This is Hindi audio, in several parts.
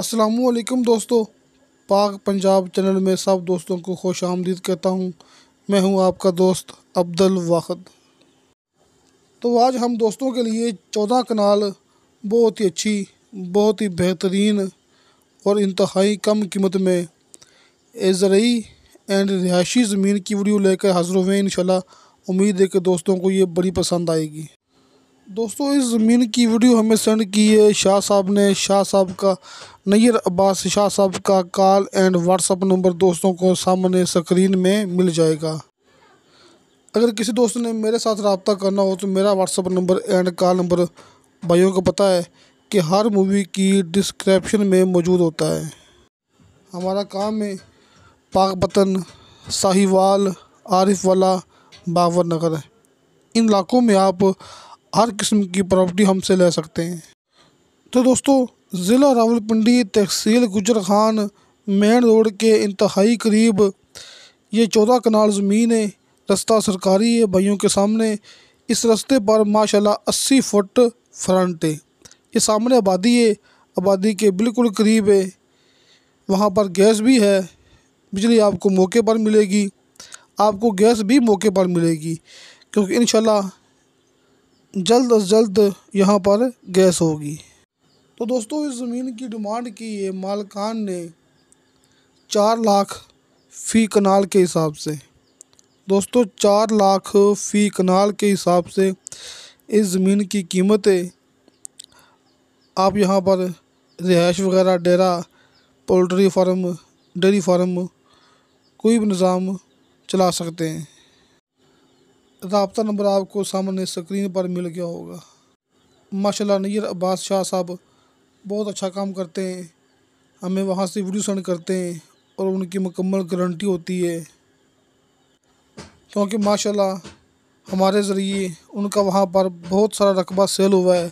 असलकम दोस्तों पाक पंजाब चैनल में सब दोस्तों को खुश आमदीद कहता हूँ मैं हूँ आपका दोस्त अब्दुल वाहद तो आज हम दोस्तों के लिए चौदह कनाल बहुत ही अच्छी बहुत ही बेहतरीन और इंतहाई कम कीमत में एजरई एंड रिहायशी ज़मीन की वीडियो लेकर हाज़िर हुए इन उम्मीद है कि दोस्तों को ये बड़ी पसंद आएगी दोस्तों इस ज़मीन की वीडियो हमें सेंड की है शाह साहब ने शाह साहब का नैर अब्बास शाह साहब का कॉल एंड व्हाट्सअप नंबर दोस्तों को सामने स्क्रीन में मिल जाएगा अगर किसी दोस्त ने मेरे साथ रबता करना हो तो मेरा WhatsApp number and call number भाइयों को पता है कि हर मूवी की डिस्क्रिप्शन में मौजूद होता है हमारा काम है पाक वतन साहिवाल आरिफ वाला बाबर नगर इन इलाकों में आप हर किस्म की प्रॉपर्टी हमसे ले सकते हैं तो दोस्तों ज़िला रावलपिंडी तहसील गुजर खान मेन रोड के इंतहाई करीब ये चौदह कनाल ज़मीन है रास्ता सरकारी है भाइयों के सामने इस रास्ते पर माशाल्लाह अस्सी फुट फ्रंट है ये सामने आबादी है आबादी के बिल्कुल करीब है वहाँ पर गैस भी है बिजली आपको मौके पर मिलेगी आपको गैस भी मौके पर मिलेगी क्योंकि इन जल्द अज जल्द यहाँ पर गैस होगी तो दोस्तों इस ज़मीन की डिमांड की है मालकान ने चार लाख फ़ी कनाल के हिसाब से दोस्तों चार लाख फ़ी कनाल के हिसाब से इस ज़मीन की कीमतें आप यहाँ पर रिहाइश वगैरह डेरा पोल्ट्री फार्म डेरी फार्म कोई भी निज़ाम चला सकते हैं रबता नंबर आपको सामने स्क्रीन पर मिल गया होगा माशाल्लाह नैर अब्बास शाह साहब बहुत अच्छा काम करते हैं हमें वहाँ से वीडियो सेंड करते हैं और उनकी मुकम्मल गारंटी होती है क्योंकि माशाल्लाह हमारे ज़रिए उनका वहाँ पर बहुत सारा रकबा सेल हुआ है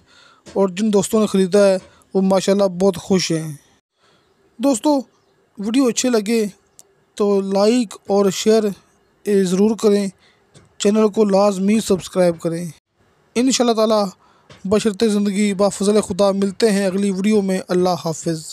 और जिन दोस्तों ने ख़रीदा है वो माशाल्लाह बहुत खुश हैं दोस्तों वीडियो अच्छे लगे तो लाइक और शेयर ज़रूर करें चैनल को लाजमी सब्सक्राइब करें इन ताला बशरत ज़िंदगी बाफजल खुदा मिलते हैं अगली वीडियो में अल्लाह हाफिज़